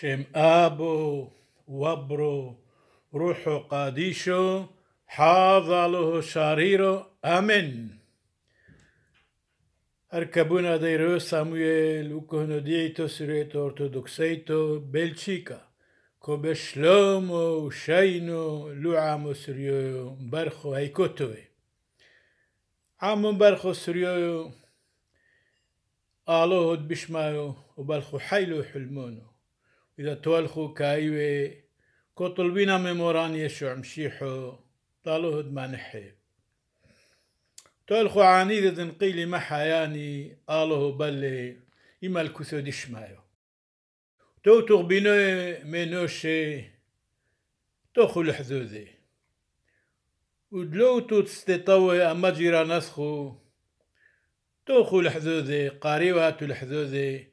شم آبو وبرو روحو قاديشو حاضلو شاريرو آمين أركبونا ديرو سامويل وكهنو ديتو سريت أرتودوكسيتو بلشيكا كو بشلومو وشينو لعامو سريو برخو هيكوتوي عامو برخو سريو آلوهد بشمايو وبلخو حيلو حلمونو إذا تولخو كايوي كو طلبينا ميموران يشوع مشيحو طالو هد ما نحي تولخو عانيد دنقيلي حياني آلوه بلي إما الكثو دشمايو تو تغبينو منوشي توخو الحذوذي ودلو تو تستطوي أما جيرا نسخو توخو الحذوذي قاريوهاتو الحذوذي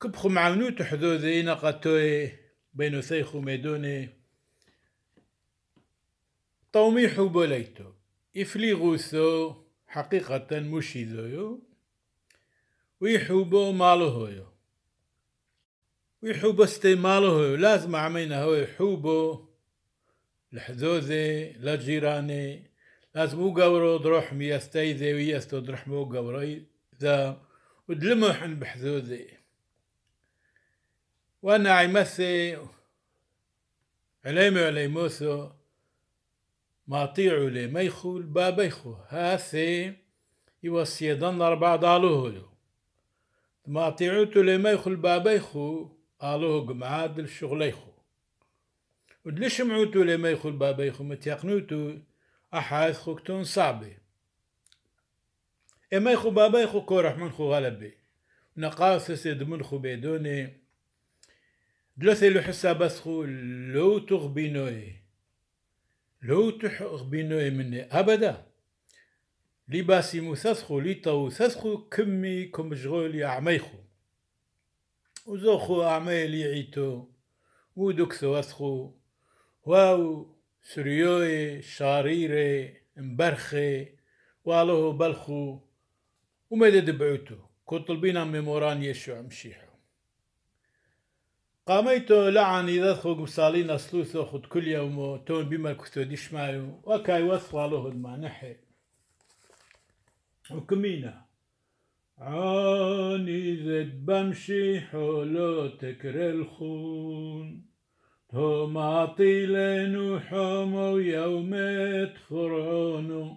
كبخو معاونو تحذو ذينا قاتوي بينو ثيخو ميدوني طوميحو بوليتو غوثو حقيقة مشيذويو ويحوبو مالهويو ويحوبو مالهويو لازم عمينا هو يحوبو لحذوذي لجيراني لازم وقورو دروح ذي ويستو دروح مو قوري ذا ودلموحن بحذوذي وانا عمثي عليمي عليموثو طيعوا لي ميخو يخو هاثي يوصي ضن أربع دالوه له ماطيعوتو لي ميخو يخو قالوه قمعاد يخو ودليش معوتو لي ميخو البابيخو متيقنوتو أحاث خوكتون صعبي إما يخو بابا يخو كورح من خو غلبي نقاس سيد خو بيدوني دلوثي اسخو لو تغبينوي لو تغبينوي مني أبدا لي لباسي لي طاو ساسخو كمي كم يا عميخو وزوخو لي عيتو ودكسو أسخو واو سريوي شاريري مبرخي والله بلخو وما دبعوتو كنت طلبينا ميموران يشوع مشيحه قاميتو لعن إذا ذخو قمصالي نسلوثو خد كل يوم تون بما كتو ديشمايو وكاي وثوالوه ما نحي وكمينا عاني ذد بمشي حولو تكر الخون طماطي حومو حمو فرعونو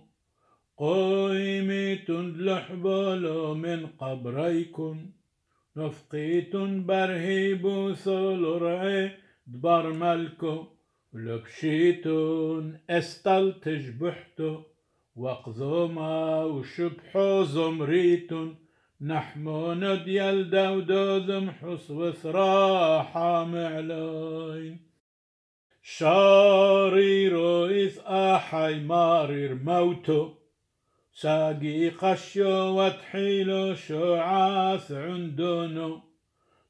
قويمي قيمة لحبلو من قبريكم نفقيتن برهيبو سولرعي دبر ملكو لبشيتن استل تشبحتو وقزوما وشبحو زمريتن نحمو نديال دودو زمحص وصراحة معلاي شاري رئيس أحي مارير موتو ساقي قشو وتحيلو شعاث عندنو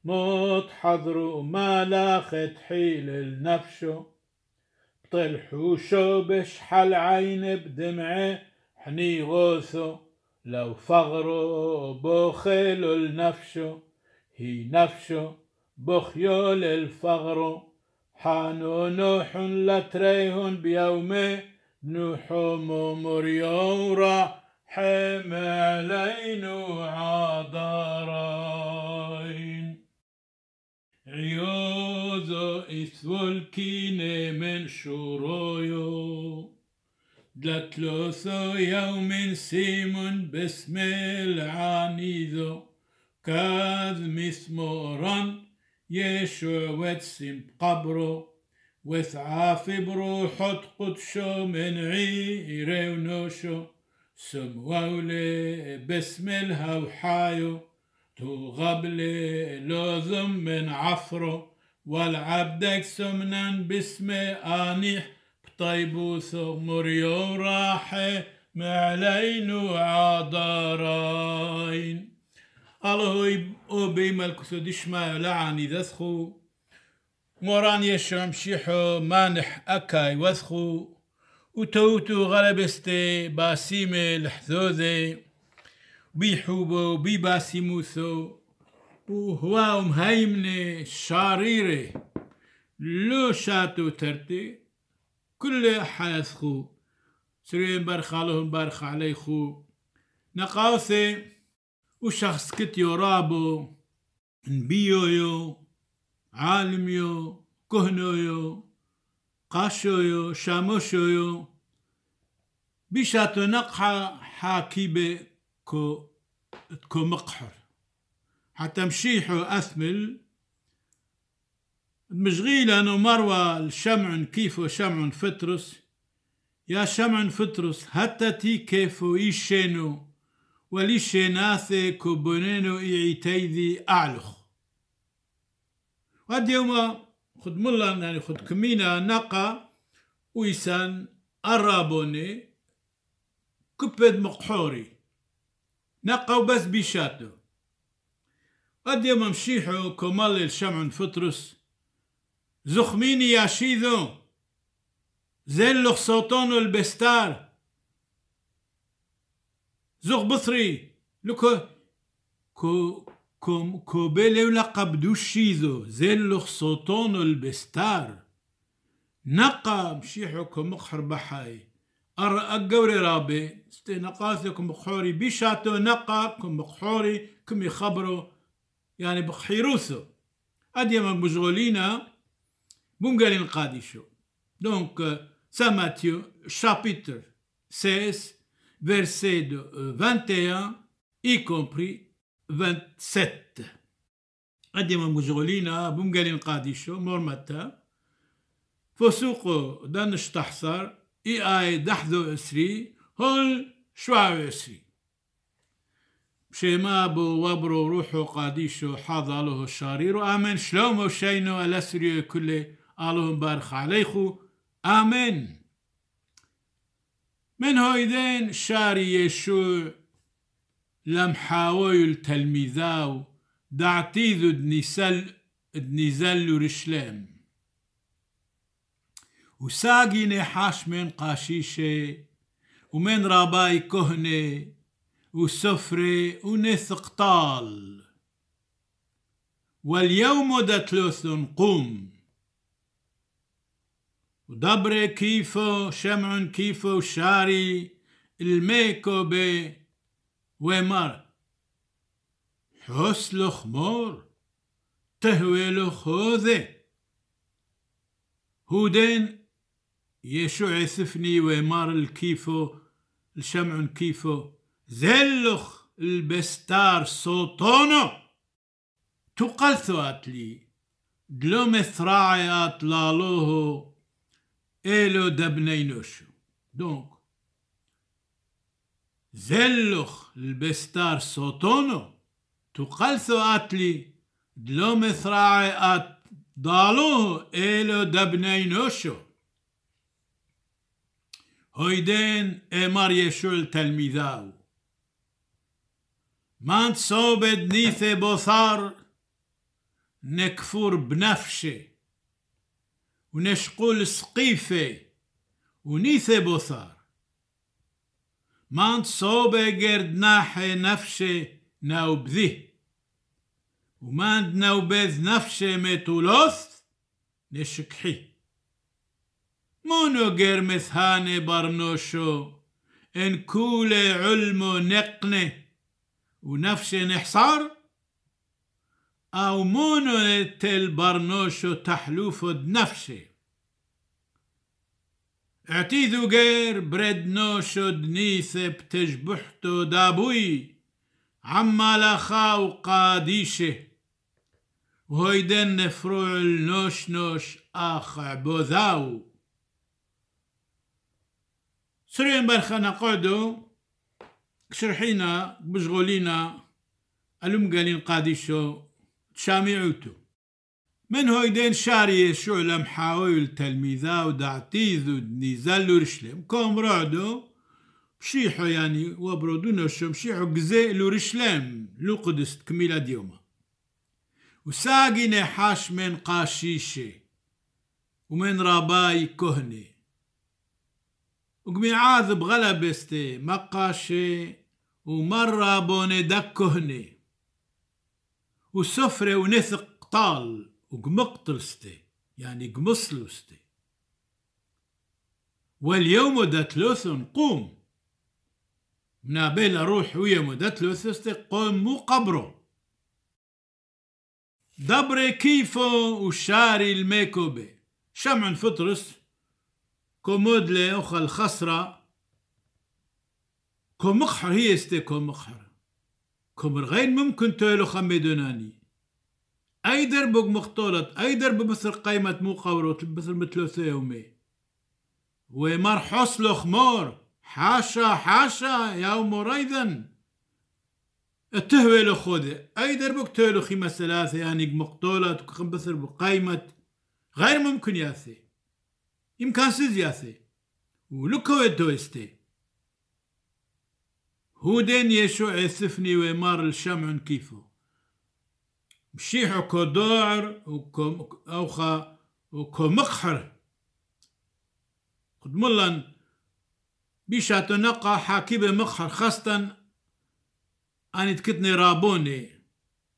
موت حضرو ما لاخت حيل النفشو طلحو شو بشحال عين بدمعه حني غوثو لو فغرو بوخيلو النفشو هي نفشو بخيول الفغرو حانو نوح لتريهن بيومه نوح مريورا حملين وعذرين عيوزو إثولكين من شرويو دلتلوثو يوم سيم باسم العنيدو كاذ مثمورا يشوع وتسم قبرو وثعاف بروحو قدشو من عيري ونوشو سموولي باسم الهوحايو تو غبلي لو ذم عفرو والعبدك سمنا باسم آنيح بطيبو ثغمريو راحي معلين وعادارين الله بي ملكوتو دشما لعني ذسخو موران يشم شيحو مانح أكاي وسخو وتوتو غلبستي باسيمي الحذوذي بيحوبو بيباسيموثو وهو مهيمني شاريري لو شاتو ترتي كل حاث خو سرين برخالهم برخ علي خو نقاوثي وشخص كت يورابو نبيويو عالميو كهنويو قاشويو شاموشويو بيشاتو نقحا حاكيبي كو تكو مقحر حتى مشيحو أثمل مشغيلا ومروى الشمع كيفو شمع فطرس يا شمع فطرس حتى تي كيفو إيشينو وليشيناثي كوبونينو تيذي أعلخ وديوما خد ملا يعني خد كمينا نقا ويسان أرابوني كبد مقحوري نقا وبس بيشاتو قد يوم مشيحو كمال الشمع فطرس زخميني يا شيذو زين لخ صوتونو البستار زخ بصري لكو كو كم كوبيلو لقبدو الشيزو زين لخصوتون البستار نقا مشيحكم خرب حاي أرى أقوري رابي استنقاثكم بخوري بيشاتو نقا كم بخوري كم يخبرو يعني بخيروثو أدي ما مشغولين بونغالي القادشو دونك سان ماتيو شابيتر 16 verset 21 y compris 27 قدم مجغولينا بمقالين قاديشو مور متى فسوقو دانش تحصر اي اي دحذو اسري هول شواو اسري بو وبرو روحو قاديشو حاضا له الشارير امن شلومو شينو الاسري كله الهم بارخ عليخو امين من هويدين شاري يشوع لم حاويل تلميذاو دعتيذو دنيسل دنيزل رشلام وساقيني حاش من قاشيشة ومن راباي كهنة وسفرة ونث قطال واليوم دتلوث قوم ودبر كيفو شمع كيفو شاري الميكو بي ومر حس لخمور تهوي لخوذي هودين يشوع يثفني ويمار الكيفو الشمع كيفو زلخ البستار سوطونو تقلثو أتلي دلوم ثراعي أطلالوه إلو دبنينوشو دونك زلخ البستار سوتونو تقلثو أتلي دلو مصراعي أت دالوه إلو دبني نوشو هيدين إمار يشو التلميذاو من صوبد نيث بوثار نكفور بنفشي ونشقول سقيفه ونيثي بوثار من صوبة جردناح نفشي نوبذي وما نوبذ نفشي متولوث نشكحي مونو غير مثهاني برنوشو إن كولي علمو نقني ونفسي نحصار أو مونو تل برنوشو تحلوفو نفسي اعتيذو غير برد نوشد نيثب تجبحتو دابوي عما لا خاو قاديشه وهيدن فروع النوش نوش اخ بوذاو سرين برخنا نقعدو شرحينا بشغولينا الوم قالين قاديشو تشامعوتو من هويدين شاري يشوع لم التلميذة ودعتيذ ودنيزال لورشلم كوم رعدو بشيحو يعني وبرودونا شم شيحو قزي لورشلم لو قدس تكميلة ديوما وساقيني حاش من قاشيشي ومن راباي كهني وقمي عاذب غلبستي مقاشي ومرة بوني دك كهني وسفرة ونثق طال وقمقتلستي يعني قمصلوستي واليوم داتلوث نقوم منا بيلا روح ويوم قوم مو قبرو دبري كيفو وشاري الميكوبي شمع فطرس كومود لي أخا الخسرة كومخحر هي استي كومخحر كومر ممكن تولو خمي دوناني أي دربك مختلط أي درب بصر قيمة مقاورة بصر سيومي ومر حصل خمار حاشا حاشا يا مريضا التهوي له أي دربك تهوي خيمة ثلاثة يعني مقتولة بصر بقيمة غير ممكن ياثي يمكن سيز ياثي ولكو هو هودين يشوع يسفني ومار الشمع كيفو مشيحو كو داعر أو خا وكو مقحر قد ملا بيشا تنقى حاكيبة مقحر خاصة أني تكتني رابوني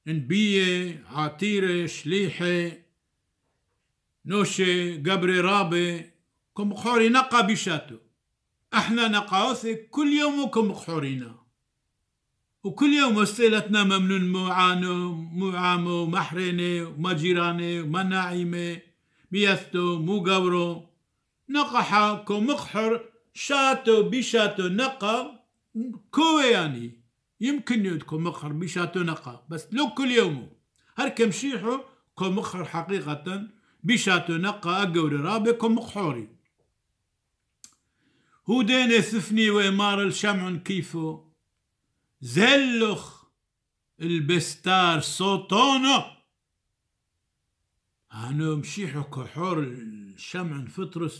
نبية عطيرة شليحة نوشي قبري رابي كم قحوري نقى بيشاتو احنا نقاوثي كل يوم كم وكل يوم وسيلتنا ممنون معانو معامو محريني ناعيمي مناعيمي مو مقبرو نقحا كمقحر شاتو بشاتو نقا كوي يعني يمكن يدكم مقهر بشاتو نقا بس لو كل يوم هركم شيحو كو مقهر حقيقة بشاتو نقا أقوري كو مقحوري هو ديني سفني ويمار الشمع كيفو زلخ البستار صوتونو هانو مشيحو كحور الشمع فطرس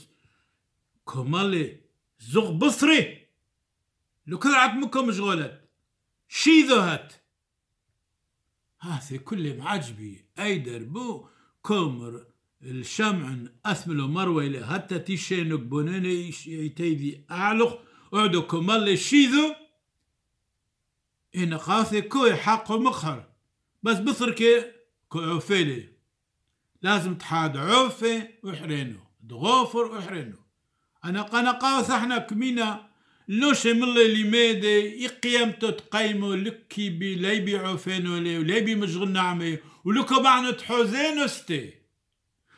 كمالي زغ بصري لو كل عتمكم مشغولات شيذو هات هاثي كل معجبي اي دربو كومر الشمع اثملو مروي لهتا تيشينو بونيني يتيدي اعلق اعدو كمالي شيذو إن خاصي كوي حق مخر بس بصركي كعوفيلي لازم تحاد عوفي وحرينو دغوفر وحرينو أنا قنا قاوس احنا كمينا لوش من اللي ميدي يقيم تقيمو لكي بي لي بي عوفينو لي ولي بي مشغل نعمي ولكو بعنو تحوزينو ستي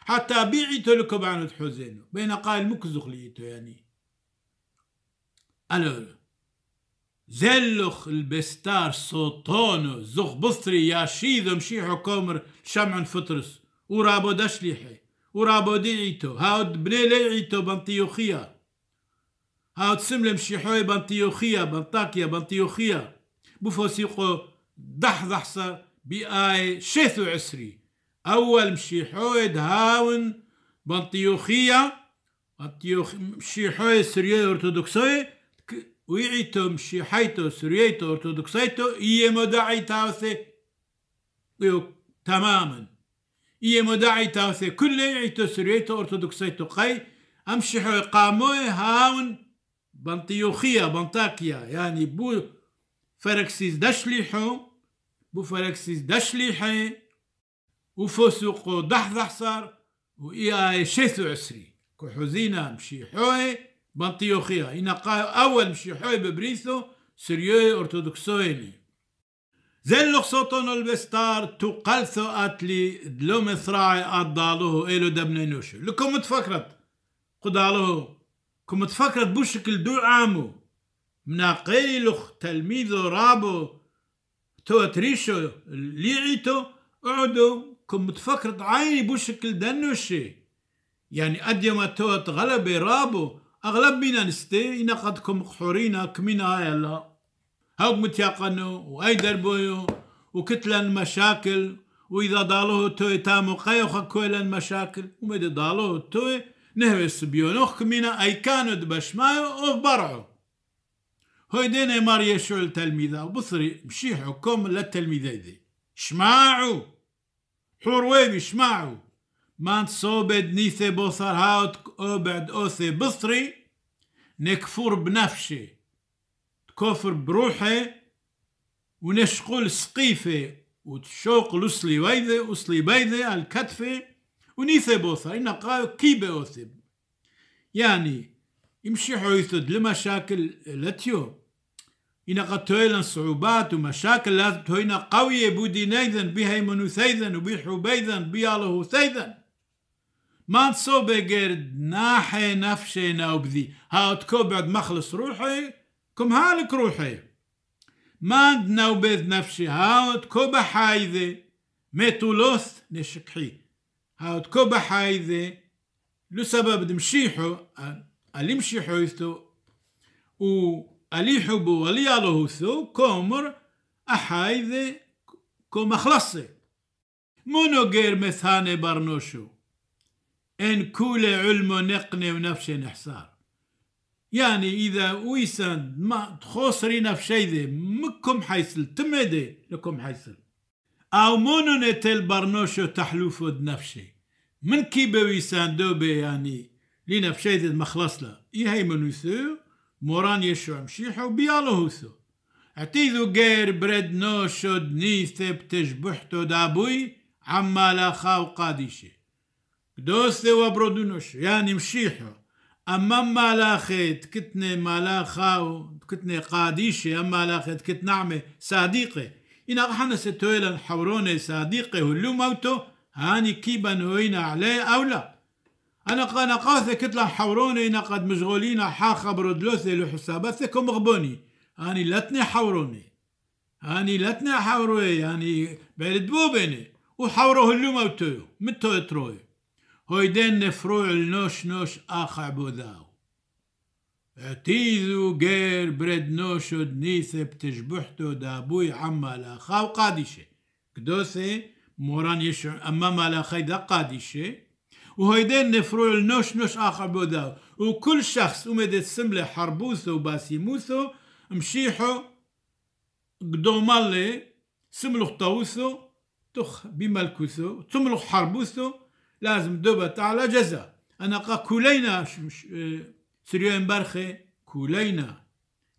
حتى بيعيتو لكو بعنو تحوزينو بين قايل مكزخ ليتو يعني الو زلخ البستار صوتونو زخ بصري يا شيذو مشيحو كومر شمع فطرس ورابو دشليحي ورابو ديعيتو هاود بني ليعيتو بانتيوخيا هاود سمل مشيحوي بانتيوخيا بانتاكيا بانتيوخيا بفوسيقو ضحصة بآي شيثو عسري أول مشيحوي دهاون بانتيوخيا بنطيوخ مشيحوي سريوي أرثوذكسوي ويعيتو مشيحيتو سوريتو أرثوذكسيتو مداعي تاوثي تماما مداعي تاوثي كل يعيتو سوريتو أرثوذكسيتو قي أمشيحو قاموي هاون بنطيوخية بانطاكيا يعني بو فركسيز دشليحو بو فركسيز دشليحي وفوسوقو دحضحصر آي شيثو عسري كحوزينا مشيحوي بانتيوخيا ينقى أول مش يحب ببريسو سيريو أرثوذكسويني زين لخصوتون البستار تو قلثو أتلي دلو مصراعي أدالوه إلو دبنينوشو لكم تفكرت قدالوه كم تفكرت بوشكل دو عامو مناقيلوخ تلميذو رابو تو تريشو ليعيتو اعدو كم تفكرت عيني بوشكل دنوشي يعني أديما تو تغلبي رابو أغلب منا نستي إنا قدكم خورينا كمينا يلا هاوك متياقنو وأيدر بويو وكتلن مشاكل وإذا ضالوه توي تامو قيو خكويلن مشاكل ومد ضالوه توي نهوي السبيونوخ كمينا أي كانوا دبشمايو او برعو هوي دين مار يشوع التلميذة وبصري مشيحو حكم للتلميذة دي شماعو حور ويبي شماعو صوبد نيثي بوثر هاوت أبعد أوثي بصري نكفر بنفسي تكفر بروحي ونشقل سقيفي وتشوق لسلي بيذي وسلي بيذي على الكتفي ونيثي بوثر انا قاو كيبي أوثي يعني يمشي حويثد لمشاكل لاتيو إن قتويلا صعوبات ومشاكل لا تهينا قوية بودينيذا بهيمنوثيذا وبحبيذا ثيذن مانسو بقرد ناحي نفسي نوبذي هاوتكو بعد مخلص روحي كم هالك روحي ما نوبذ نفسي هاوتكو بحايذي ميتولوث نشكحي هاوتكو بحايذي لسبب دمشيحو اللي مشيحو يثو و اللي حبو وليالو ثو كومر أحايذي كوم أخلصي مونو غير مثاني برنوشو إن كل علم نقني ونفش نحصار يعني إذا ويسان ما تخسري نفسي ذي مكم حيصل تمدي لكم حيصل أو مونو نتل برنوشو تحلوفو نفشي من كي بويسان دوبي يعني لنفشي ذي مخلص له إيهي منو موران يشو مشيحو بيالو ثو اعتيدو غير برد نوشو دنيثب تجبحتو دابوي عمالا خاو قاديشي دوستي وبرودونوش يعني مشيحو أما ما لاخيت كتني ما لاخاو كتني قاديشي أما لاخيت كتنعمي صديقي إن أغحنا ستويلا حوروني صديقي هلو موتو هاني كيبا نوينا عليه أو لا أنا قانا قاثة كتلا حوروني إن قد مشغولين حاخة برودلوثي لحساباتكم غبوني هاني لاتني حوروني هاني لتني حوروي هاني بعد بوبيني وحوره هلو موتو متو تروي هويدن فروع النوش نوش اخ عبوداو اتيزو غير بريد نوش ودنيثة بتشبحتو دابوي عما لاخاو قادشة كدوثة موران يشع أمام لاخي دا قادشة وهيدن نفروع النوش نوش اخ عبوداو وكل شخص ومدت سملة حربوسو وباسيموسو مشيحو قدومالي سملو طاوسو تخ بملكوسو تملو حربوسو لازم دبت على جزا انا قا كولينا سريو امبارخي كولينا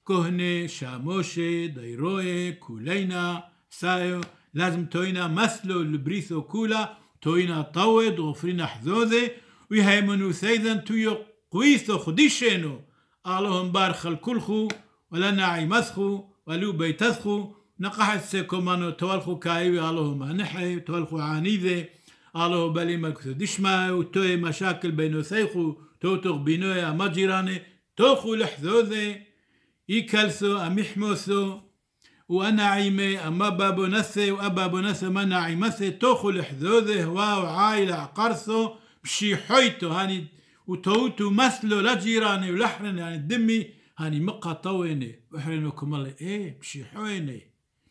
كهنة شاموشي ديروي كولينا سايو لازم توينا مثلو لبريثو كولا توينا طويد غفرين حذوذي ويهيمنو سيدن تويو قويثو خديشينو اللهم بارخ الكلخو ولا ناعي ولو بيتثخو نقحت سيكو مانو توالخو كايوي اللهم نحي توالخو عانيذي آلو بلي ما دشمه و توی مشاکل بینو سیخو تو تغ بينو يا جیرانه تو خو لحذوذي يكلسو ای کلسو ام احموسو و انا عيمه اما بابو نسه و ابابو نسه ما نعيمسه توخو لحذوذه واو عايلة عقرسو بشي حويتو هاني وتوتو مثلو لجيراني ولحرن يعني دمي هاني مقا طويني وحرنوكم الله ايه بشي حويني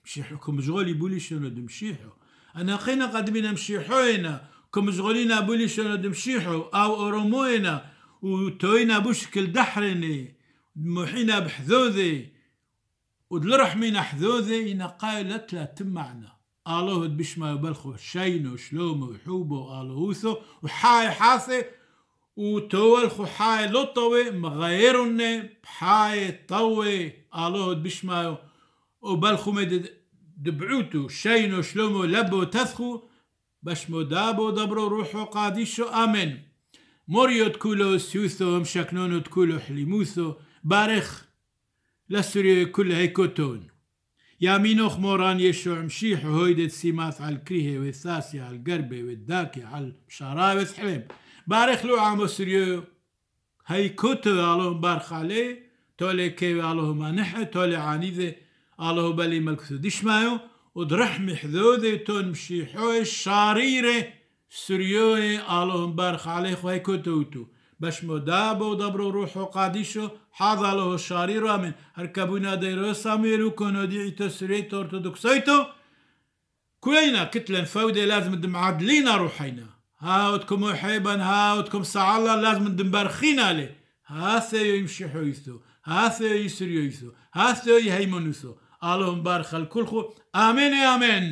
بشي حكم جغولي بولي شنو دمشيحو انا خينا قد قادمين نمشيحوينا كمشغولين ابو ليش نمشيحو او اروموينا وتوينا بشكل دحرني محينا بحذوذي ودلرحمينا حذوذي إنا قايلت لا تمعنا الله بش ما يبلخو شينو شلومو وحوبو آلوثو وحاي حاثي وتولخو حاي لطوي مغيرني بحاي طوي الله بش ما وبلخو مدد دبعوتو شينو شلومو لبو تثخو باش مدابو دبرو روحو قاديشو آمين موريو تكولو سيوثو مشاكنونو تكولو حليموثو بارخ لسوري كل هيكوتون يا مينوخ موران يشو عمشيح هويدة سيماث على الكريه والثاسي على القربة والداكي على الشارع حبيب بارخ لو عمو سوريو هيكوتو علوهم بارخ عليه تولي كيو علوهم نحة تولي عنيذة الله بلي ملك ملكثو دشمايو ودرحم حذودي تون مشيحوي شاريري سريوي الله بارخ عليه خوي كتوتو باش مدابو دبرو روحو قاديشو حاضا له الشارير امن هركبونا ديرو ساميرو كونو ديعي تسريت ارتودوكسيتو كلنا كتلا فودي لازم ندم عادلينا روحينا هاوتكم محيبا هاوتكم سع الله لازم ندم بارخين عليه هاثيو يمشي حيثو هاثيو يسريو يثو هاثيو يهيمنثو ئاڵۆمبار خەلکوڵخ و ئامێنێ امين